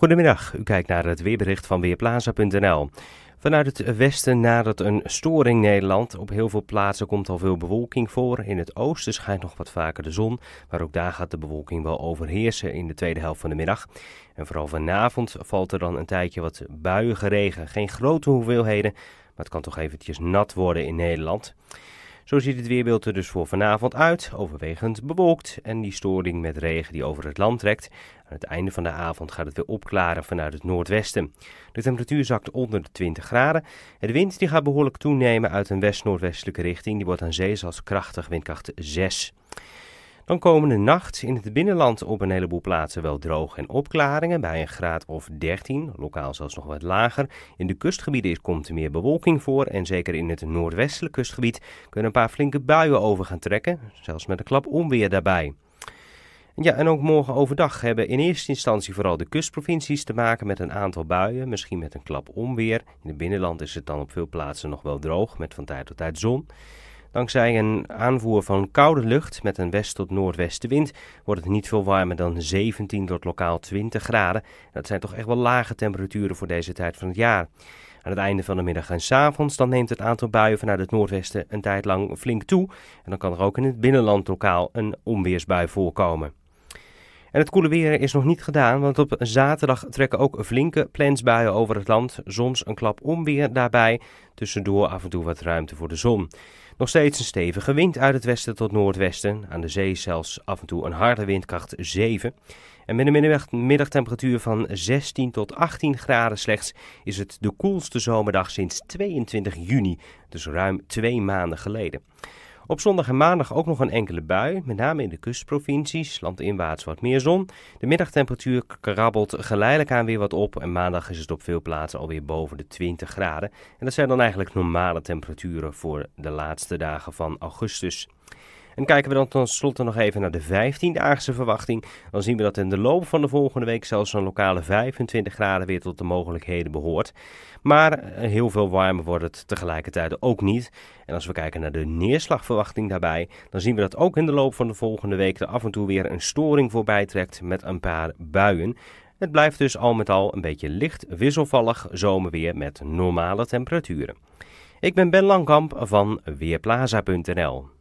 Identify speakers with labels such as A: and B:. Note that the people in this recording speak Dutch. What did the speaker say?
A: Goedemiddag, u kijkt naar het weerbericht van Weerplaza.nl. Vanuit het westen nadert een storing Nederland. Op heel veel plaatsen komt al veel bewolking voor. In het oosten schijnt nog wat vaker de zon, maar ook daar gaat de bewolking wel overheersen in de tweede helft van de middag. En vooral vanavond valt er dan een tijdje wat buiige regen. Geen grote hoeveelheden, maar het kan toch eventjes nat worden in Nederland. Zo ziet het weerbeeld er dus voor vanavond uit, overwegend bewolkt en die storing met regen die over het land trekt. Aan het einde van de avond gaat het weer opklaren vanuit het noordwesten. De temperatuur zakt onder de 20 graden. de wind die gaat behoorlijk toenemen uit een west-noordwestelijke richting. Die wordt aan zee zelfs krachtig windkracht 6. Dan komende nacht in het binnenland op een heleboel plaatsen wel droog en opklaringen bij een graad of 13, lokaal zelfs nog wat lager. In de kustgebieden komt er meer bewolking voor en zeker in het noordwestelijk kustgebied kunnen een paar flinke buien over gaan trekken, zelfs met een klap onweer daarbij. Ja, en ook morgen overdag hebben in eerste instantie vooral de kustprovincies te maken met een aantal buien, misschien met een klap onweer. In het binnenland is het dan op veel plaatsen nog wel droog, met van tijd tot tijd zon. Dankzij een aanvoer van koude lucht met een west- tot noordwestenwind wordt het niet veel warmer dan 17 tot lokaal 20 graden. Dat zijn toch echt wel lage temperaturen voor deze tijd van het jaar. Aan het einde van de middag en s avonds dan neemt het aantal buien vanuit het noordwesten een tijd lang flink toe. En dan kan er ook in het binnenland lokaal een onweersbui voorkomen. En het koele weer is nog niet gedaan, want op zaterdag trekken ook flinke plensbuien over het land. Soms een klap onweer daarbij, tussendoor af en toe wat ruimte voor de zon. Nog steeds een stevige wind uit het westen tot noordwesten. Aan de zee zelfs af en toe een harde windkracht 7. En met een middagtemperatuur van 16 tot 18 graden slechts is het de koelste zomerdag sinds 22 juni, dus ruim twee maanden geleden. Op zondag en maandag ook nog een enkele bui, met name in de kustprovincies, landinwaarts wat meer zon. De middagtemperatuur krabbelt geleidelijk aan weer wat op en maandag is het op veel plaatsen alweer boven de 20 graden. En dat zijn dan eigenlijk normale temperaturen voor de laatste dagen van augustus. En kijken we dan tenslotte nog even naar de 15-daagse verwachting. Dan zien we dat in de loop van de volgende week zelfs een lokale 25 graden weer tot de mogelijkheden behoort. Maar eh, heel veel warmer wordt het tegelijkertijd ook niet. En als we kijken naar de neerslagverwachting daarbij, dan zien we dat ook in de loop van de volgende week er af en toe weer een storing voorbij trekt met een paar buien. Het blijft dus al met al een beetje licht wisselvallig zomerweer met normale temperaturen. Ik ben Ben Langkamp van Weerplaza.nl.